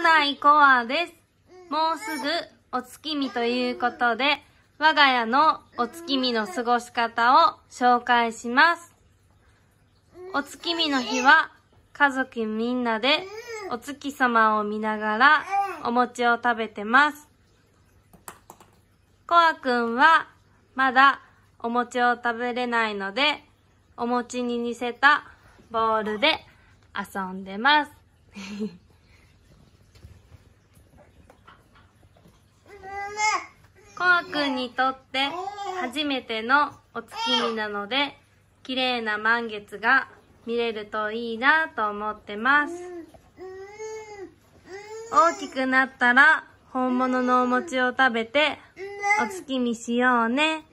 柳井コアです。もうすぐお月見ということで、我が家のお月見の過ごし方を紹介します。お月見の日は家族みんなでお月様を見ながらお餅を食べてます。コアくんはまだお餅を食べれないので、お餅に似せたボールで遊んでます。コア君にとって初めてのお月見なので綺麗な満月が見れるといいなと思ってます大きくなったら本物のお餅を食べてお月見しようね。